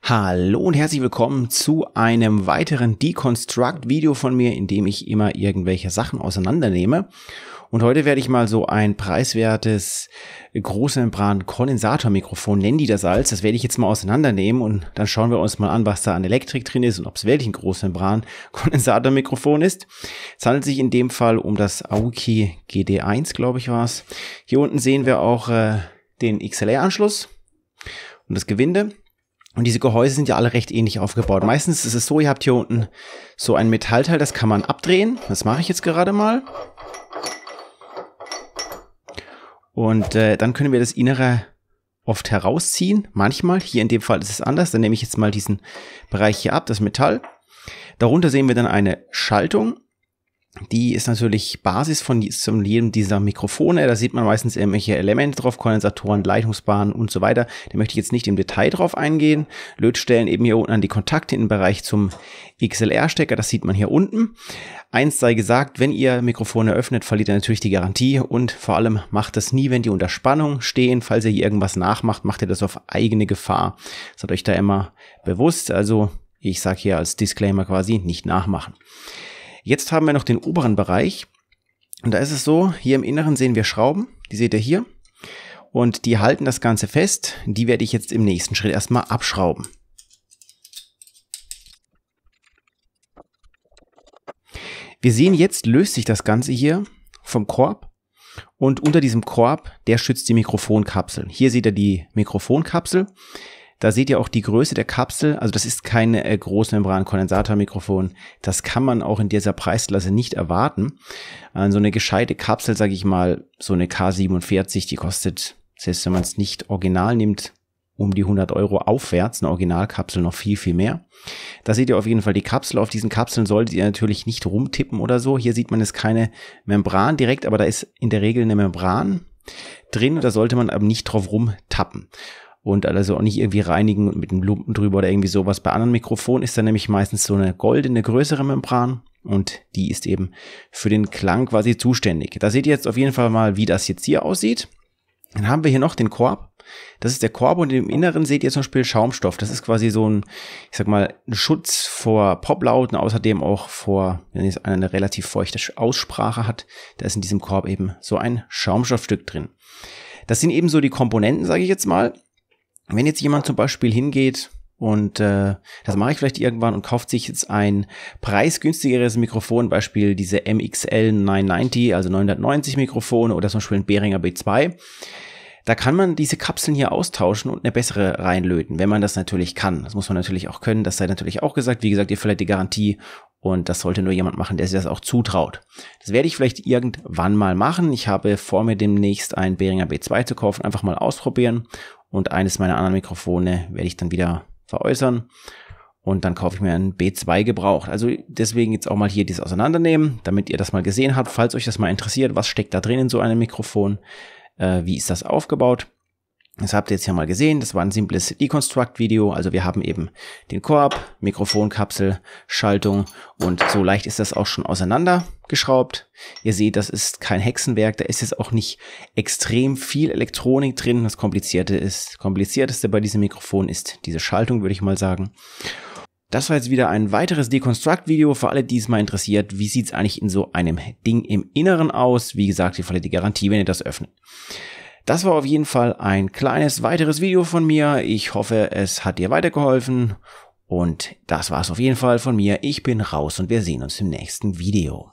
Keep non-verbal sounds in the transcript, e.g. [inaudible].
Hallo und herzlich willkommen zu einem weiteren Deconstruct-Video von mir, in dem ich immer irgendwelche Sachen auseinandernehme. Und heute werde ich mal so ein preiswertes Großmembran-Kondensatormikrofon, nennen die das als, das werde ich jetzt mal auseinandernehmen und dann schauen wir uns mal an, was da an Elektrik drin ist und ob es welch ein Großmembran-Kondensatormikrofon [laughs] ist. Es handelt sich in dem Fall um das Aoki GD1, glaube ich war es. Hier unten sehen wir auch äh, den XLR-Anschluss und das Gewinde. Und diese Gehäuse sind ja alle recht ähnlich aufgebaut. Meistens ist es so, ihr habt hier unten so ein Metallteil, das kann man abdrehen. Das mache ich jetzt gerade mal. Und äh, dann können wir das Innere oft herausziehen. Manchmal, hier in dem Fall ist es anders. Dann nehme ich jetzt mal diesen Bereich hier ab, das Metall. Darunter sehen wir dann eine Schaltung die ist natürlich Basis von jedem dieser Mikrofone. Da sieht man meistens irgendwelche Elemente drauf, Kondensatoren, Leitungsbahnen und so weiter. Da möchte ich jetzt nicht im Detail drauf eingehen. Lötstellen eben hier unten an die Kontakte im Bereich zum XLR-Stecker. Das sieht man hier unten. Eins sei gesagt, wenn ihr Mikrofone öffnet, verliert ihr natürlich die Garantie und vor allem macht das nie, wenn die unter Spannung stehen. Falls ihr hier irgendwas nachmacht, macht ihr das auf eigene Gefahr. Seid euch da immer bewusst. Also ich sage hier als Disclaimer quasi nicht nachmachen. Jetzt haben wir noch den oberen Bereich. Und da ist es so, hier im Inneren sehen wir Schrauben, die seht ihr hier. Und die halten das Ganze fest. Die werde ich jetzt im nächsten Schritt erstmal abschrauben. Wir sehen jetzt löst sich das Ganze hier vom Korb und unter diesem Korb, der schützt die Mikrofonkapsel. Hier seht ihr die Mikrofonkapsel. Da seht ihr auch die Größe der Kapsel. Also das ist kein äh, Großmembran-Kondensatormikrofon. Das kann man auch in dieser Preisklasse nicht erwarten. Äh, so eine gescheite Kapsel, sage ich mal, so eine K47, die kostet, selbst wenn man es nicht original nimmt, um die 100 Euro aufwärts, eine Originalkapsel noch viel, viel mehr. Da seht ihr auf jeden Fall die Kapsel. Auf diesen Kapseln solltet ihr natürlich nicht rumtippen oder so. Hier sieht man es keine Membran direkt, aber da ist in der Regel eine Membran drin. Da sollte man aber nicht drauf rumtappen und also auch nicht irgendwie reinigen und mit einem Lumpen drüber oder irgendwie sowas. Bei anderen Mikrofonen ist da nämlich meistens so eine goldene, größere Membran und die ist eben für den Klang quasi zuständig. Da seht ihr jetzt auf jeden Fall mal, wie das jetzt hier aussieht. Dann haben wir hier noch den Korb. Das ist der Korb und im Inneren seht ihr zum Beispiel Schaumstoff. Das ist quasi so ein, ich sag mal, ein Schutz vor Poplauten, außerdem auch vor, wenn jetzt einer eine relativ feuchte Aussprache hat, da ist in diesem Korb eben so ein Schaumstoffstück drin. Das sind eben so die Komponenten, sage ich jetzt mal wenn jetzt jemand zum Beispiel hingeht und äh, das mache ich vielleicht irgendwann und kauft sich jetzt ein preisgünstigeres Mikrofon, Beispiel diese MXL 990, also 990 Mikrofone oder zum Beispiel ein Behringer B2, da kann man diese Kapseln hier austauschen und eine bessere reinlöten, wenn man das natürlich kann. Das muss man natürlich auch können, das sei natürlich auch gesagt. Wie gesagt, ihr verleiht die Garantie und das sollte nur jemand machen, der sich das auch zutraut. Das werde ich vielleicht irgendwann mal machen. Ich habe vor mir demnächst einen Behringer B2 zu kaufen, einfach mal ausprobieren und eines meiner anderen Mikrofone werde ich dann wieder veräußern und dann kaufe ich mir einen B2 gebraucht. Also deswegen jetzt auch mal hier dieses Auseinandernehmen, damit ihr das mal gesehen habt, falls euch das mal interessiert, was steckt da drin in so einem Mikrofon, äh, wie ist das aufgebaut. Das habt ihr jetzt ja mal gesehen. Das war ein simples Deconstruct-Video. Also wir haben eben den Korb, Mikrofonkapsel, Schaltung und so leicht ist das auch schon auseinandergeschraubt. Ihr seht, das ist kein Hexenwerk. Da ist jetzt auch nicht extrem viel Elektronik drin. Das Komplizierte ist, komplizierteste bei diesem Mikrofon ist diese Schaltung, würde ich mal sagen. Das war jetzt wieder ein weiteres Deconstruct-Video. Für alle, die es mal interessiert, wie sieht es eigentlich in so einem Ding im Inneren aus? Wie gesagt, ihr verliert die Garantie, wenn ihr das öffnet. Das war auf jeden Fall ein kleines weiteres Video von mir. Ich hoffe, es hat dir weitergeholfen. Und das war's auf jeden Fall von mir. Ich bin raus und wir sehen uns im nächsten Video.